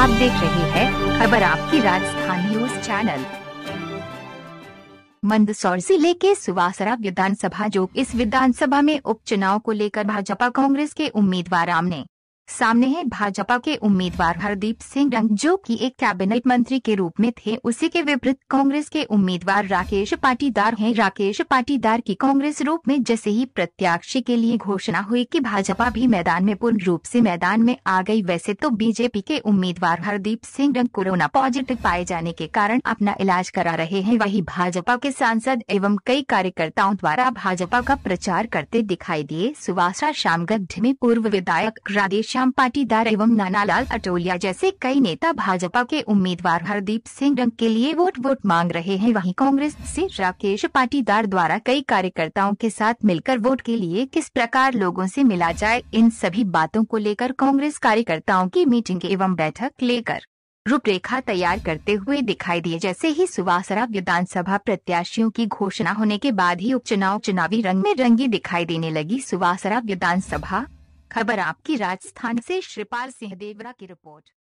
आप देख रहे हैं खबर आपकी राजस्थान न्यूज चैनल मंदसौर जिले के सुवासरा विधानसभा जो इस विधानसभा में उपचुनाव को लेकर भाजपा कांग्रेस के उम्मीदवार आमने सामने है भाजपा के उम्मीदवार हरदीप सिंह डंग जो कि एक कैबिनेट मंत्री के रूप में थे उसी के विपरीत कांग्रेस के उम्मीदवार राकेश पाटीदार हैं राकेश पाटीदार की कांग्रेस रूप में जैसे ही प्रत्याशी के लिए घोषणा हुई कि भाजपा भी मैदान में पूर्ण रूप से मैदान में आ गई वैसे तो बीजेपी के उम्मीदवार हरदीप सिंह डंग कोरोना पॉजिटिव पाए जाने के कारण अपना इलाज करा रहे हैं वही भाजपा के सांसद एवं कई कार्यकर्ताओं द्वारा भाजपा का प्रचार करते दिखाई दिए सुभाषा शामगढ़ में पूर्व विधायक राजेश श्याम पाटीदार एवं नानालाल अटोलिया जैसे कई नेता भाजपा के उम्मीदवार हरदीप सिंह डंग के लिए वोट वोट मांग रहे हैं वहीं कांग्रेस से राकेश पाटीदार द्वारा कई कार्यकर्ताओं के साथ मिलकर वोट के लिए किस प्रकार लोगों से मिला जाए इन सभी बातों को लेकर कांग्रेस कार्यकर्ताओं की मीटिंग एवं बैठक लेकर रूपरेखा तैयार करते हुए दिखाई दिए जैसे ही सुवासरा विधानसभा प्रत्याशियों की घोषणा होने के बाद ही उपचुनाव चुनावी रंग में रंगी दिखाई देने लगी सुवासरा विधानसभा खबर आपकी राजस्थान से श्रीपाल सिंह देवरा की रिपोर्ट